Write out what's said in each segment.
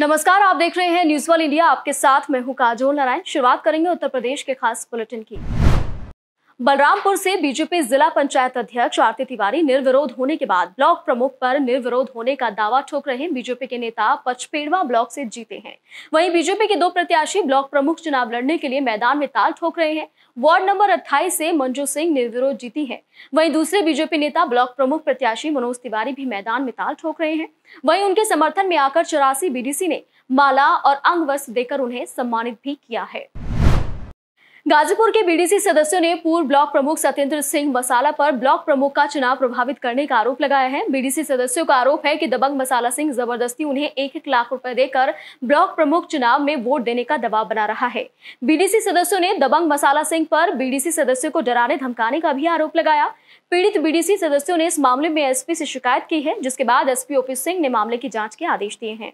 नमस्कार आप देख रहे हैं न्यूज वन इंडिया आपके साथ मैं हूं काजोल नारायण शुरुआत करेंगे उत्तर प्रदेश के खास बुलेटिन की बलरामपुर से बीजेपी जिला पंचायत अध्यक्ष आरती तिवारी निर्विरोध होने के बाद ब्लॉक प्रमुख पर निर्विरोध होने का दावा ठोक रहे बीजेपी के नेता पचपेड़वा ब्लॉक से जीते हैं वहीं बीजेपी के दो प्रत्याशी ब्लॉक प्रमुख चुनाव लड़ने के लिए मैदान में ताल ठोक रहे हैं वार्ड नंबर अट्ठाईस से मंजू सिंह निर्विरोध जीती है वहीं दूसरे बीजेपी नेता ब्लॉक प्रमुख प्रत्याशी मनोज तिवारी भी मैदान में ताल ठोक रहे हैं वहीं उनके समर्थन में आकर चौरासी बीडीसी ने माला और अंग वस्त्र देकर उन्हें सम्मानित भी किया है गाजीपुर के बीडीसी सदस्यों ने पूर्व ब्लॉक प्रमुख सत्येंद्र सिंह मसाला पर ब्लॉक प्रमुख का चुनाव प्रभावित करने का आरोप लगाया है बीडीसी सदस्यों का आरोप है कि दबंग मसाला सिंह जबरदस्ती उन्हें एक एक लाख रुपए देकर ब्लॉक प्रमुख चुनाव में वोट देने का दबाव बना रहा है बीडीसी सदस्यों ने दबंग मसाला सिंह पर बीडीसी सदस्यों को डराने धमकाने का भी आरोप लगाया पीड़ित बीडीसी सदस्यों ने इस मामले में एसपी से शिकायत की है जिसके बाद एसपी ओपी सिंह ने मामले की जाँच के आदेश दिए हैं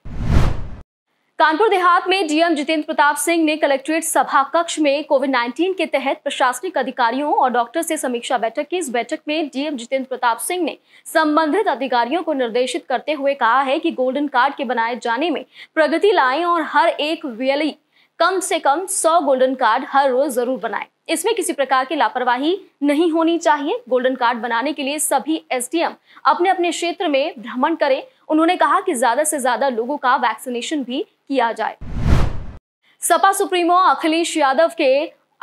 कानपुर देहात में डीएम जितेंद्र प्रताप सिंह ने कलेक्ट्रेट सभा कक्ष में कोविड 19 के तहत प्रशासनिक अधिकारियों और डॉक्टर से समीक्षा बैठक की इस बैठक में डीएम जितेंद्र प्रताप सिंह ने संबंधित अधिकारियों को निर्देशित करते हुए कहा है कि गोल्डन कार्ड के बनाए जाने में प्रगति लाएं और हर एक व्यली कम से कम सौ गोल्डन कार्ड हर रोज जरूर बनाए इसमें किसी प्रकार की लापरवाही नहीं होनी चाहिए गोल्डन कार्ड बनाने के लिए सभी एसडीएम अपने अपने क्षेत्र में भ्रमण करें उन्होंने कहा कि ज्यादा से ज्यादा लोगों का वैक्सीनेशन भी किया जाए सपा सुप्रीमो अखिलेश यादव के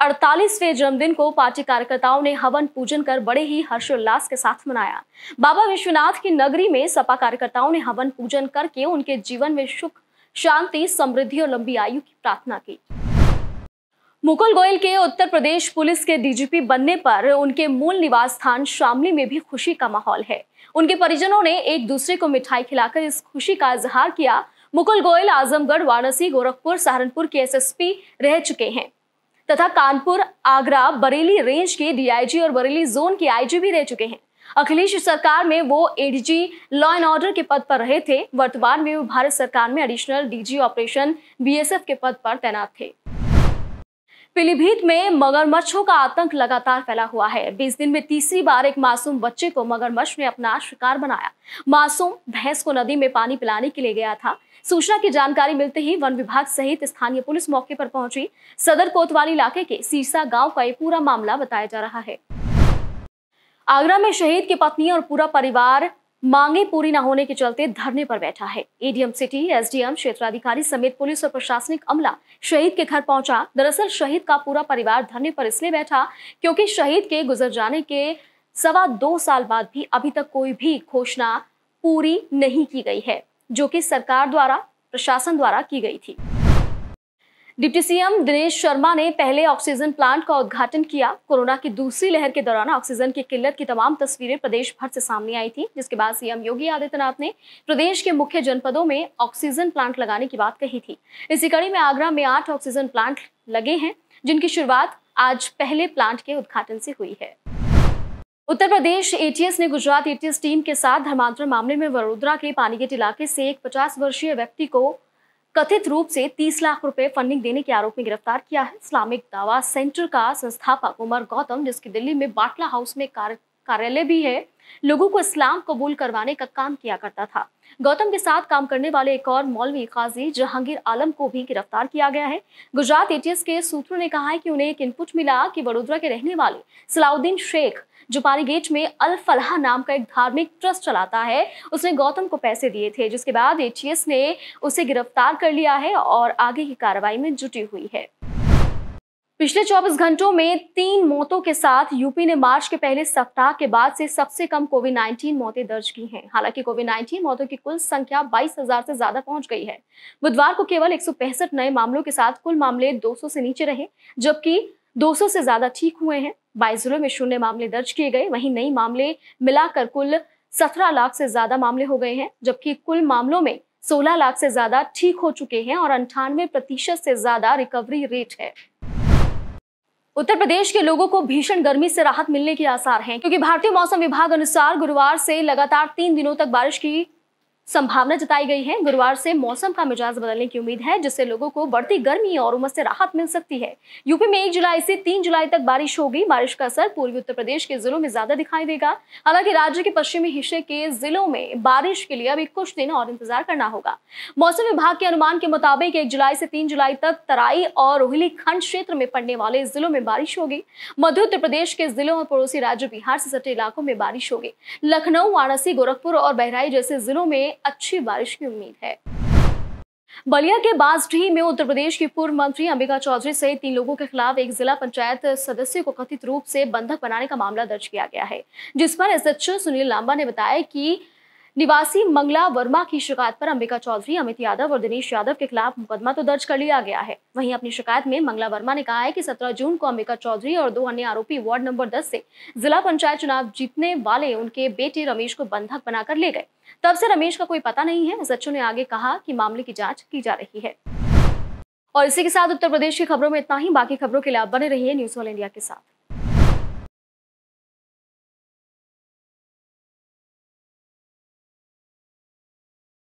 48वें जन्मदिन को पार्टी कार्यकर्ताओं ने हवन पूजन कर बड़े ही हर्षोल्लास के साथ मनाया बाबा विश्वनाथ की नगरी में सपा कार्यकर्ताओं ने हवन पूजन करके उनके जीवन में सुख शांति समृद्धि और लंबी आयु की प्रार्थना की मुकुल गोयल के उत्तर प्रदेश पुलिस के डीजीपी बनने पर उनके मूल निवास स्थान शामली में भी खुशी का माहौल है उनके परिजनों ने एक दूसरे को मिठाई खिलाकर इस खुशी का इजहार किया मुकुल गोयल आजमगढ़ वाराणसी गोरखपुर सहारनपुर के एसएसपी रह चुके हैं तथा कानपुर आगरा बरेली रेंज के डीआईजी और बरेली जोन के आईजी भी रह चुके हैं अखिलेश सरकार में वो एडीजी लॉ एंड ऑर्डर के पद पर रहे थे वर्तमान में वो भारत सरकार में एडिशनल डीजी ऑपरेशन बीएसएफ के पद पर तैनात थे पीलीभीत में मगरमच्छों का आतंक लगातार फैला हुआ है बीस दिन में तीसरी बार एक मासूम बच्चे को मगरमच्छ ने अपना शिकार बनाया मासूम भैंस को नदी में पानी पिलाने के लिए गया था सूचना की जानकारी मिलते ही वन विभाग सहित स्थानीय पुलिस मौके पर पहुंची सदर कोतवाली इलाके के सीरसा गांव का ये पूरा मामला बताया जा रहा है आगरा में शहीद की पत्नी और पूरा परिवार मांगे पूरी न होने के चलते धरने पर बैठा है एडीएम सिटी एसडीएम क्षेत्राधिकारी समेत पुलिस और प्रशासनिक अमला शहीद के घर पहुंचा दरअसल शहीद का पूरा परिवार धरने पर इसलिए बैठा क्योंकि शहीद के गुजर जाने के सवा दो साल बाद भी अभी तक कोई भी घोषणा पूरी नहीं की गई है जो कि सरकार द्वारा प्रशासन द्वारा की गई थी डिप्टी सीएम दिनेश शर्मा ने पहले ऑक्सीजन प्लांट का उद्घाटन किया कोरोना की दूसरी लहर के दौरान ऑक्सीजन की किल्लत की तमाम तस्वीरें प्रदेश भर से सामने आई थी जिसके बाद सीएम योगी आदित्यनाथ ने प्रदेश के मुख्य जनपदों में ऑक्सीजन प्लांट लगाने की बात कही थी इसी कड़ी में आगरा में आठ ऑक्सीजन प्लांट लगे हैं जिनकी शुरुआत आज पहले प्लांट के उद्घाटन से हुई है उत्तर प्रदेश एटीएस ने गुजरात एटीएस टीम के साथ धर्मांतरण मामले में वडोदरा के पानीगेट इलाके से एक पचास वर्षीय व्यक्ति को कथित रूप से 30 लाख रुपए फंडिंग देने के आरोप में गिरफ्तार किया है इस्लामिक दावा सेंटर का संस्थापक उमर गौतम जिसकी दिल्ली में बाटला हाउस में कार्य कार्यालय भी है लोगों को इस्लाम कबूल करवाने का काम किया करता था गौतम के साथ काम करने वाले एक और मौलवी काजी जहांगीर आलम को भी गिरफ्तार किया गया है गुजरात एटीएस के सूत्रों ने कहा है कि उन्हें एक इनपुट मिला कि वडोदरा के रहने वाले सलाउद्दीन शेख जुपारी गेट में अल फलाह नाम का एक धार्मिक ट्रस्ट चलाता है उसने गौतम को पैसे दिए थे जिसके बाद एटीएस ने उसे गिरफ्तार कर लिया है और आगे की कार्रवाई में जुटी हुई है पिछले 24 घंटों में तीन मौतों के साथ यूपी ने मार्च के पहले सप्ताह के बाद से सबसे कम कोविड 19 मौतें दर्ज की हैं हालांकि कोविड 19 मौतों की कुल संख्या 22,000 से ज्यादा पहुंच गई है बुधवार को केवल एक नए मामलों के साथ कुल मामले 200 से नीचे रहे जबकि 200 से ज्यादा ठीक हुए हैं बाईस जिलों में शून्य मामले दर्ज किए गए वहीं नई मामले मिलाकर कुल सत्रह लाख से ज्यादा मामले हो गए हैं जबकि कुल मामलों में सोलह लाख से ज्यादा ठीक हो चुके हैं और अंठानवे प्रतिशत से ज्यादा रिकवरी रेट है उत्तर प्रदेश के लोगों को भीषण गर्मी से राहत मिलने के आसार हैं क्योंकि भारतीय मौसम विभाग अनुसार गुरुवार से लगातार तीन दिनों तक बारिश की संभावना जताई गई है गुरुवार से मौसम का मिजाज बदलने की उम्मीद है जिससे लोगों को बढ़ती गर्मी और उमस से राहत मिल सकती है यूपी में एक जुलाई से तीन जुलाई तक बारिश होगी बारिश का असर पूर्वी उत्तर प्रदेश के जिलों में ज्यादा दिखाई देगा हालांकि राज्य के पश्चिमी हिस्से के जिलों में बारिश के लिए अभी कुछ दिन और इंतजार करना होगा मौसम विभाग के अनुमान के मुताबिक एक जुलाई से तीन जुलाई तक तराई और रोहिली खंड क्षेत्र में पड़ने वाले जिलों में बारिश होगी मध्य उत्तर प्रदेश के जिलों और पड़ोसी राज्य बिहार से सटे इलाकों में बारिश होगी लखनऊ वाराणसी गोरखपुर और बहराई जैसे जिलों में अच्छी बारिश की उम्मीद है बलिया के बासडीह में उत्तर प्रदेश की पूर्व मंत्री अंबिका चौधरी सहित तीन लोगों के खिलाफ एक जिला पंचायत सदस्य को कथित रूप से बंधक बनाने का मामला दर्ज किया गया है जिस पर एसएचओ सुनील लांबा ने बताया कि निवासी मंगला वर्मा की शिकायत पर अंबिका चौधरी अमित यादव और दिनेश यादव के खिलाफ मुकदमा तो दर्ज कर लिया गया है वहीं अपनी शिकायत में मंगला वर्मा ने कहा है कि 17 जून को अंबिका चौधरी और दो अन्य आरोपी वार्ड नंबर 10 से जिला पंचायत चुनाव जीतने वाले उनके बेटे रमेश को बंधक बनाकर ले गए तब से रमेश का कोई पता नहीं है सचिव ने आगे कहा की मामले की जाँच की जा रही है और इसी के साथ उत्तर प्रदेश की खबरों में इतना ही बाकी खबरों के लिए बने रही न्यूज ऑल इंडिया के साथ